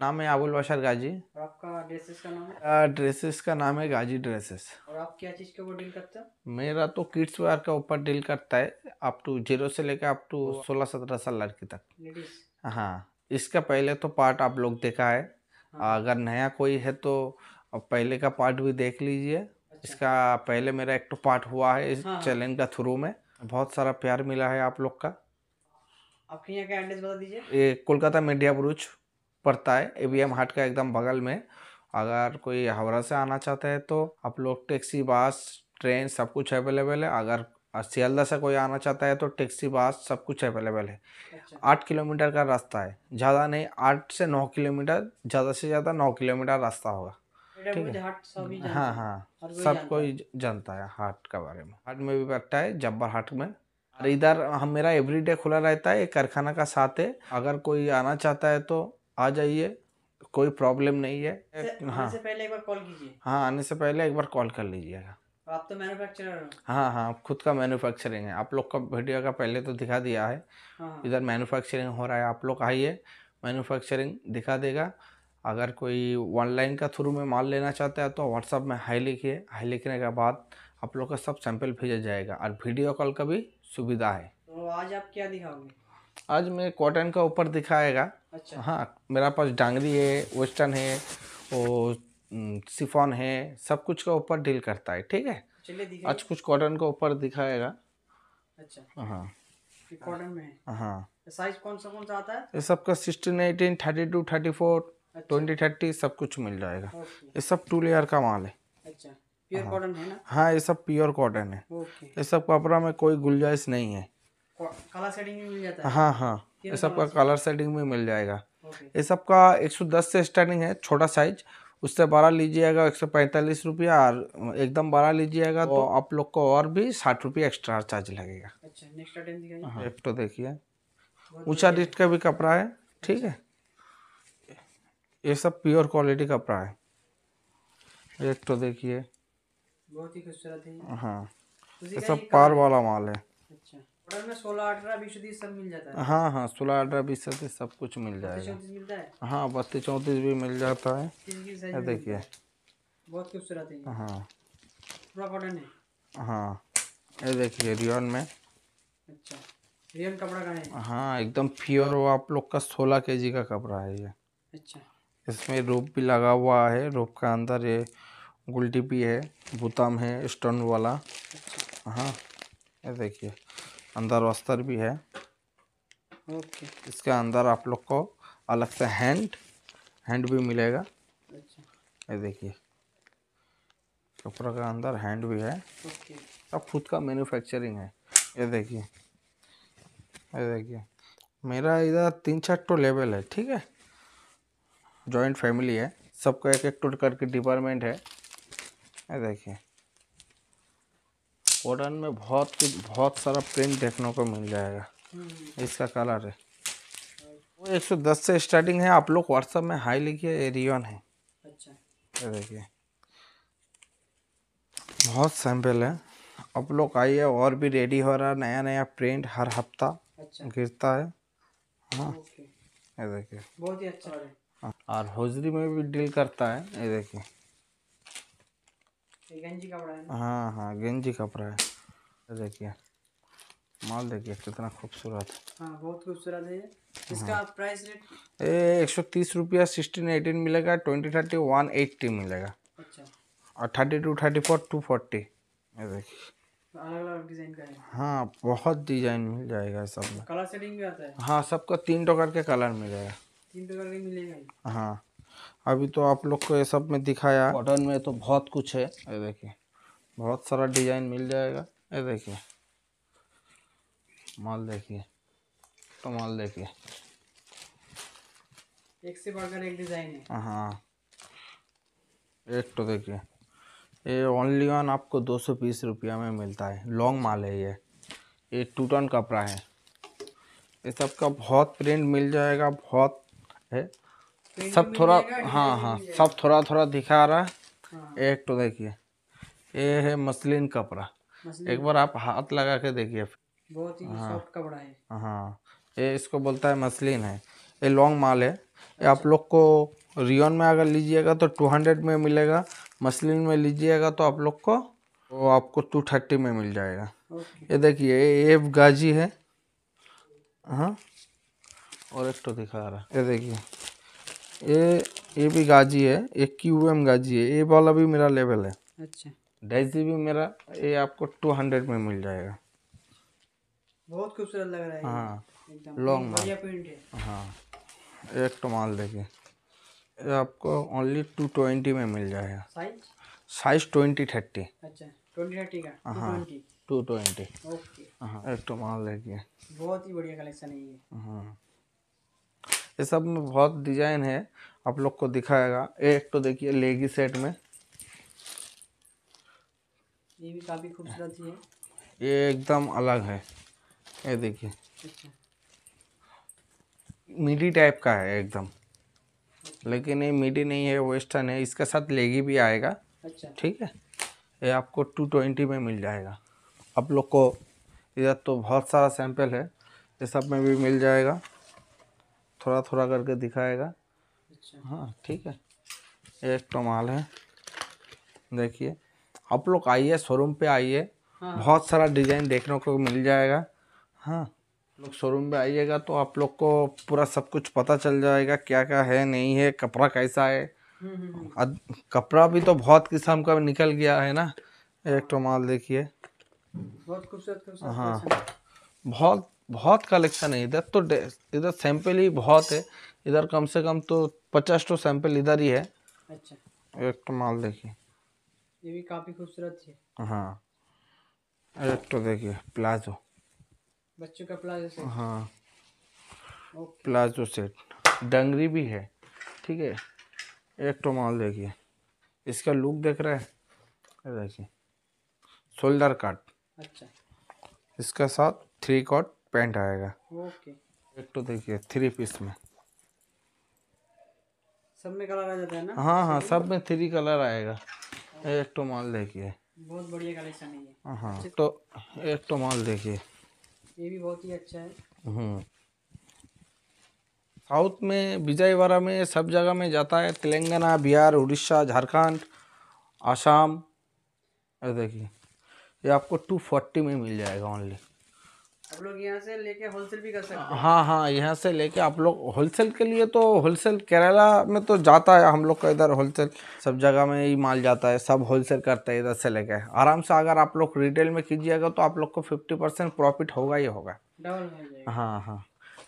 नाम है आबुल बशर गाजी आपका ड्रेसेस का नाम है का नाम है गाजी ड्रेसेस और आप क्या चीज़ के ऊपर डील करते हैं मेरा तो किड्स वेयर के ऊपर डील करता है अप टू जीरो से लेकर अप टू सोलह सत्रह साल लड़की तक हाँ इसका पहले तो पार्ट आप लोग देखा है हाँ। अगर नया कोई है तो पहले का पार्ट भी देख लीजिए अच्छा। इसका पहले मेरा एक तो पार्ट हुआ है इस हाँ। चैलेंज हाँ। का थ्रू में बहुत सारा प्यार मिला है आप लोग का आपके यहाँ का एड्रेस बता दीजिए ये कोलकाता मीडिया ब्रुज पड़ता है एबीएम हाट का एकदम बगल में अगर कोई हावड़ा से आना चाहता है तो आप लोग टैक्सी बस ट्रेन सब कुछ अवेलेबल है अगर सियालदा से कोई आना चाहता है तो टैक्सी बस सब कुछ अवेलेबल है अच्छा। आठ किलोमीटर का रास्ता है ज़्यादा नहीं आठ से नौ किलोमीटर ज़्यादा से ज़्यादा नौ किलोमीटर रास्ता होगा ठीक है हाँ हाँ सब कोई जानता है हाट के बारे में हाट में भी बैठता है जब्बर हाट में और इधर हम मेरा एवरीडे खुला रहता है एक कारखाना का साथ है अगर कोई आना चाहता है तो आ जाइए कोई प्रॉब्लम नहीं है से, हाँ से पहले एक बार कॉल कीजिए हाँ आने से पहले एक बार कॉल कर लीजिएगा आप तो मैन्युफैक्चरर हाँ हाँ खुद का मैन्युफैक्चरिंग है आप लोग का वीडियो का पहले तो दिखा दिया है हाँ। इधर मैन्युफैक्चरिंग हो रहा है आप लोग आइए मैन्युफैक्चरिंग दिखा देगा अगर कोई ऑनलाइन का थ्रू में माल लेना चाहता है तो व्हाट्सअप में हाई लिखिए हाई लिखने के बाद आप लोग का सब सैंपल भेजा जाएगा और वीडियो कॉल का भी सुविधा है तो आज आप क्या दिखाओगे आज मैं कॉटन का ऊपर दिखाएगा अच्छा हाँ मेरा पास डांगरी है वेस्टर्न है वो सिफॉन है सब कुछ का ऊपर डील करता है ठीक है आज कुछ कॉटन का ऊपर दिखाएगा अच्छा हाँ कॉटन में हाँ साइज कौन सा कौन सा आता है ये सबका sixteen eighteen thirty two thirty four twenty thirty सब कुछ मिल जाएगा ये सब टू लेयर का माल है अच्छा प्योर कॉटन हाँ। है ना हाँ ये सब प्योर कॉटन है ये सब कपड़ा में कोई गुंजाइश नहीं है कलर सेटिंग मिल जाता है हाँ हाँ ये सबका कलर सेटिंग में मिल जाएगा ये सबका दस से स्टार्टिंग है छोटा साइज उससे बारह लीजिएगा एक सौ पैंतालीस रुपया और एकदम बारह लीजिएगा तो आप लोग को और भी साठ रुपया एक्स्ट्रा चार्ज लगेगा अच्छा नेक्स्ट हाँ। एक तो देखिए ऊंचा रिस्ट का भी कपड़ा है ठीक है ये सब प्योर क्वालिटी कपड़ा है एक तो देखिए बहुत ही खूबसूरत है हाँ तो ये सब पार वाला माल है अच्छा हाँ हाँ सोलह अठारह बीस तीस सब कुछ मिल जाएगा हाँ बत्तीस चौंतीस भी मिल जाता है ये देखिए बहुत खूबसूरत है हाँ पूरा कॉटन है हाँ ये देखिए रियन में अच्छा रियन कपड़ा है हाँ एकदम प्योर वो आप लोग का सोलह के जी का कपड़ा है ये अच्छा इसमें रोप भी लगा हुआ है रोप का अंदर ये गुलटी भी है बुतम है स्टोन वाला अच्छा हाँ ये देखिए अंदर वस्तर भी है ओके इसके अंदर आप लोग को अलग से हैंड हैंड भी मिलेगा अच्छा ये देखिए कपड़ा के अंदर हैंड भी है सब खुद का मैन्युफैक्चरिंग है ये देखिए ये देखिए मेरा इधर तीन चार टो तो लेवल है ठीक है जॉइंट फैमिली है सबका एक एक टूट करके डिपार्टमेंट है ये देखिए कॉटन में बहुत कुछ बहुत सारा प्रिंट देखने को मिल जाएगा हम्म। इसका कलर है वो एक सौ दस से स्टार्टिंग है आप लोग व्हाट्सअप में हाई लिखिए एरियन है अच्छा देखिए बहुत सैंपल है आप लोग आइए और भी रेडी हो रहा नया नया प्रिंट हर हफ्ता अच्छा। गिरता है हाँ ये देखिए बहुत ही अच्छा है हाँ। और होजरी में भी डील करता है ये देखिए हाँ हाँ गेंजी कपड़ा है देखिए माल देखिए कितना खूबसूरत है हाँ, बहुत खूबसूरत है हाँ। इसका प्राइस रेट एक सौ तीस रुपया सिक्सटीन एटीन मिलेगा ट्वेंटी थर्टी वन एट्टी मिलेगा अच्छा और thirty two thirty four to forty ये देखिए अलग अलग डिजाइन का है हाँ बहुत डिजाइन मिल जाएगा सब में कलर सेटिंग भी आता है हाँ सबको तीन प्रकार के कलर मिलेगा तीन प्रकार के मिलेगा हाँ अभी तो आप लोग को ये सब में दिखाया कॉटन में तो बहुत कुछ है ये देखिए बहुत सारा डिजाइन मिल जाएगा ये देखिए माल देखिए तो माल देखिए एक से बढ़कर एक डिजाइन है हाँ एक तो देखिए ये ओनली वन आपको दो सौ बीस रुपया में मिलता है लॉन्ग माल है ये ये टू टन कपड़ा है ये सब का बहुत प्रिंट मिल जाएगा बहुत है सब थोड़ा हाँ हाँ सब थोड़ा थोड़ा दिखा रहा है हाँ। एक तो देखिए ये है मसलिन कपड़ा एक बार आप हाथ लगा के देखिए बहुत ही हाँ, सॉफ्ट कपड़ा है हाँ ये इसको बोलता है मसलिन है ये लॉन्ग माल है ये आप अच्छा। लोग को रियोन में अगर लीजिएगा तो टू हंड्रेड में मिलेगा मसलिन में लीजिएगा तो आप लोग को वो आपको टू थर्टी में मिल जाएगा ये देखिए ये एफ गाजी है हाँ और एक तो दिखा रहा है ये देखिए ये ये भी गाजी है ये क्यू एम गाजी है ये वाला भी मेरा लेवल है अच्छा डेजी भी मेरा ये आपको टू हंड्रेड में मिल जाएगा बहुत खूबसूरत लग रहा है हाँ लॉन्ग माल हाँ एक तो माल देखिए ये आपको ओनली टू ट्वेंटी में मिल जाएगा साइज ट्वेंटी थर्टी अच्छा ट्वेंटी थर्टी का हाँ टू ट्वेंटी हाँ एक तो माल देखिए बहुत ही बढ़िया कलेक्शन है ये हाँ ये सब में बहुत डिजाइन है आप लोग को दिखाएगा एक तो देखिए लेगी सेट में ये भी काफ़ी खूबसूरत है ये एकदम अलग है ये देखिए अच्छा। मिडी टाइप का है एकदम लेकिन ये मिडी नहीं है वेस्टर्न है इसके साथ लेगी भी आएगा अच्छा ठीक है ये आपको टू ट्वेंटी में मिल जाएगा आप लोग को इधर तो बहुत सारा सैंपल है ये सब में भी मिल जाएगा थोड़ा थोड़ा करके दिखाएगा अच्छा। हाँ ठीक है एक तो माल है देखिए आप लोग आइए शोरूम पे आइए हाँ। बहुत सारा डिज़ाइन देखने को मिल जाएगा हाँ लोग शोरूम पे आइएगा तो आप लोग को पूरा सब कुछ पता चल जाएगा क्या क्या है नहीं है कपड़ा कैसा है हम्म, हम्म, हम्म। कपड़ा भी तो बहुत किस्म का निकल गया है ना एक तो माल देखिए बहुत खूबसूरत हाँ बहुत बहुत कलेक्शन है इधर तो इधर सैंपल ही बहुत है इधर कम से कम तो पचास तो सैंपल इधर ही है अच्छा एक तो माल देखिए ये भी काफी खूबसूरत है हाँ एक तो देखिए प्लाजो बच्चों का प्लाजो सेट हाँ प्लाजो सेट डंगरी भी है ठीक है एक तो माल देखिए इसका लुक देख रहे हैं देखिए शोल्डर काट अच्छा इसका साथ थ्री कॉट पैंट आएगा ओके एक तो देखिए थ्री पीस में सब में कलर आ जाता है ना हाँ हाँ सब में थ्री कलर आएगा एक तो माल देखिए बहुत बढ़िया कलेक्शन है हाँ अच्छा। तो एक तो माल देखिए ये भी बहुत ही अच्छा है हम्म। साउथ में विजयवाड़ा में सब जगह में जाता है तेलंगाना बिहार उड़ीसा झारखंड आसाम ये देखिए ये आपको टू फोर्टी में मिल जाएगा ओनली आप लोग यहाँ से लेके होलसेल भी कर सकते हैं हाँ हाँ यहाँ से लेके आप लोग होलसेल के लिए तो होलसेल केरला में तो जाता है हम लोग का इधर होलसेल सब जगह में ही माल जाता है सब होलसेल करते हैं इधर से लेके आराम से अगर आप लोग रिटेल में कीजिएगा तो आप लोग को फिफ्टी परसेंट प्रॉफिट होगा ही होगा डबल हाँ हाँ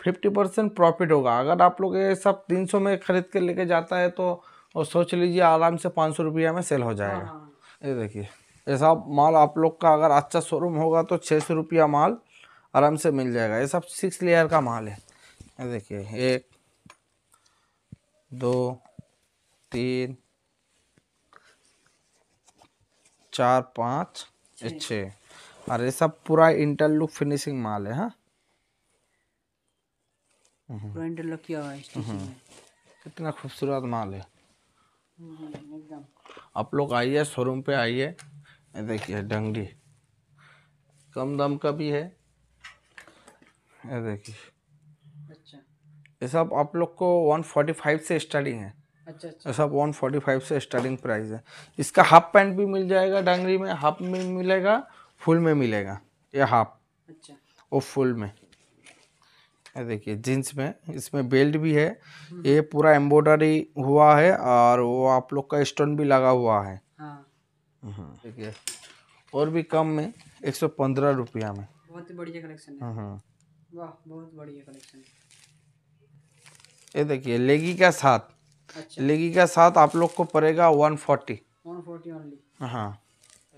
फिफ्टी परसेंट प्रॉफिट होगा अगर आप लोग ये सब तीन सौ में खरीद के लेके जाता है तो और सोच लीजिए आराम से पाँच सौ रुपया में सेल हो हाँ, जाएगा हाँ। ये देखिए ऐसा माल आप लोग का अगर अच्छा शोरूम होगा तो छः सौ रुपया माल आराम से मिल जाएगा ये सब सिक्स लेयर का माल है ये देखिए एक दो तीन चार पाँच छः और ये सब पूरा इंटरलुक फिनिशिंग माल है हाँ इंटरलुक हम्म। किया हुआ है हम्म। कितना खूबसूरत माल है हम्म, आप लोग आइए शोरूम पे आइए देखिए डंगी कम दाम का भी है ये देखिए अच्छा ये सब आप लोग को 145 से स्टार्टिंग है अच्छा अच्छा सब 145 से स्टार्टिंग प्राइस है इसका हाफ पैंट भी मिल जाएगा डांगरी में हाफ में मिलेगा फुल में मिलेगा ये हाफ अच्छा और फुल में ये देखिए जींस में इसमें बेल्ट भी है हम्म। ये पूरा एम्ब्रॉयडरी हुआ है और वो आप लोग का स्टोन भी लगा हुआ है हाँ। हम्म। देखिए और भी कम में एक सौ पंद्रह रुपया में बहुत ही बढ़िया कलेक्शन है हम्म। ये देखिए लेगी का साथ अच्छा। लेगी का साथ आप लोग को पड़ेगा वन फोर्टी ओनली हाँ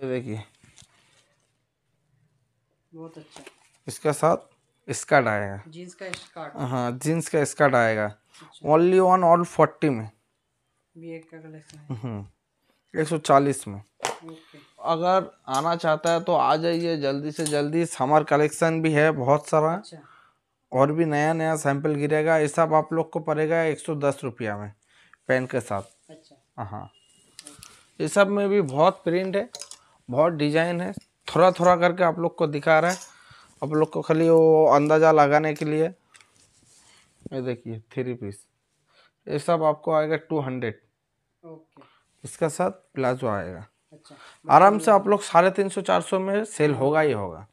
ये देखिए बहुत अच्छा इसका साथ स्कर्ट हाँ, आएगा जींस अच्छा। का स्कर्ट हाँ जींस का स्कर्ट आएगा ओनली वन ऑल फोर्टी में भी एक का कलेक्शन है हम्म। एक सौ चालीस में अगर आना चाहता है तो आ जाइए जल्दी से जल्दी समर कलेक्शन भी है बहुत सारा अच्छा। और भी नया नया सैंपल गिरेगा ये सब आप लोग को पड़ेगा एक सौ दस रुपया में पेन के साथ अच्छा हाँ ये सब में भी बहुत प्रिंट है बहुत डिजाइन है थोड़ा थोड़ा करके आप लोग को दिखा रहा है आप लोग को खाली वो अंदाज़ा लगाने के लिए ये देखिए थ्री पीस ये सब आपको आएगा टू हंड्रेड इसका साथ प्लाजो आएगा अच्छा मतलब आराम से आप लोग साढ़े तीन सौ चार सौ में सेल होगा ही होगा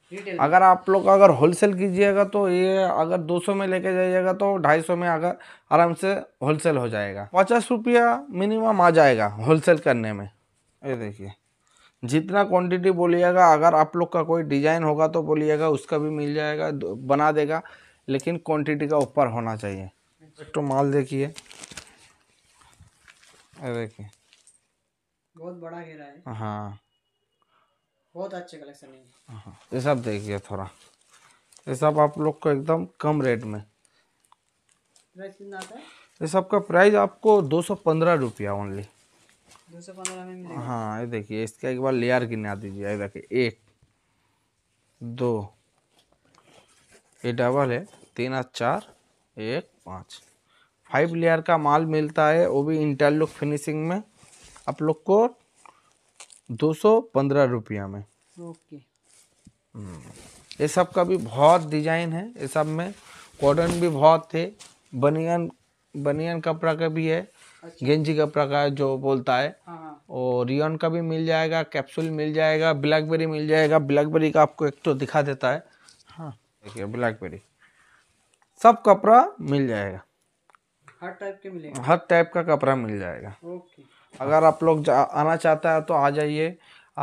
अगर आप लोग अगर होलसेल कीजिएगा तो ये अगर दो सौ में लेके जाइएगा तो ढाई सौ में अगर आराम से होलसेल हो जाएगा पचास रुपया मिनिमम आ जाएगा होलसेल करने में ये देखिए जितना क्वांटिटी बोलिएगा अगर आप लोग का कोई डिजाइन होगा तो बोलिएगा उसका भी मिल जाएगा बना देगा लेकिन क्वान्टिटी का ऊपर होना चाहिए अच्छा। तो माल देखिए देखिए बहुत बड़ा घेरा है हाँ बहुत अच्छे कलेक्शन है हाँ। ये सब देखिए थोड़ा ये सब आप लोग को एकदम कम रेट में प्राइस कितना आता है ये सबका प्राइस आपको दो सौ पंद्रह रुपया ओनली में हाँ ये देखिए इसका एक बार लेयर गिना दीजिए देखिए एक दो ये डबल है तीन और चार एक पाँच फाइव लेयर का माल मिलता है वो भी इंटरलुक फिनिशिंग में आप लोग को दो सौ पंद्रह रुपया में ओके हम्म। ये सब का भी बहुत डिजाइन है ये सब में कॉटन भी बहुत थे बनियान बनियान कपड़ा का भी है अच्छा। गेंजी कपड़ा का जो बोलता है हाँ, हाँ। और रियन का भी मिल जाएगा कैप्सूल मिल जाएगा ब्लैकबेरी मिल जाएगा ब्लैकबेरी का आपको एक तो दिखा देता है हाँ देखिए ब्लैकबेरी सब कपड़ा मिल जाएगा हर टाइप के मिलेंगे हर टाइप का कपड़ा मिल जाएगा ओके अगर आप लोग आना चाहता है तो आ जाइए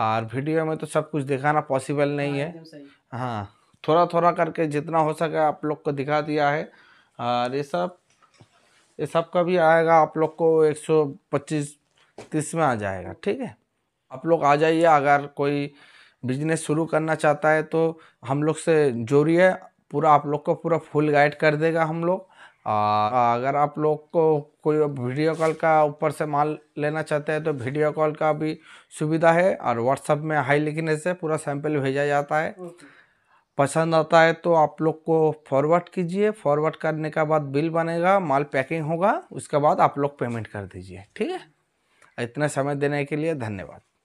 और वीडियो में तो सब कुछ दिखाना पॉसिबल नहीं हाँ, है हाँ थोड़ा थोड़ा करके जितना हो सके आप लोग को दिखा दिया है और ये सब ये सब का भी आएगा आप लोग को एक सौ पच्चीस तीस में आ जाएगा ठीक है आप लोग आ जाइए अगर कोई बिजनेस शुरू करना चाहता है तो हम लोग से जोड़िए पूरा आप लोग को पूरा फुल गाइड कर देगा हम लोग और अगर आप लोग को कोई वीडियो कॉल का ऊपर से माल लेना चाहते हैं तो वीडियो कॉल का भी सुविधा है और व्हाट्सअप में हाई लिखने से पूरा सैंपल भेजा जाता है पसंद आता है तो आप लोग को फॉरवर्ड कीजिए फॉरवर्ड करने का बाद बिल बनेगा माल पैकिंग होगा उसके बाद आप लोग पेमेंट कर दीजिए ठीक है इतना समय देने के लिए धन्यवाद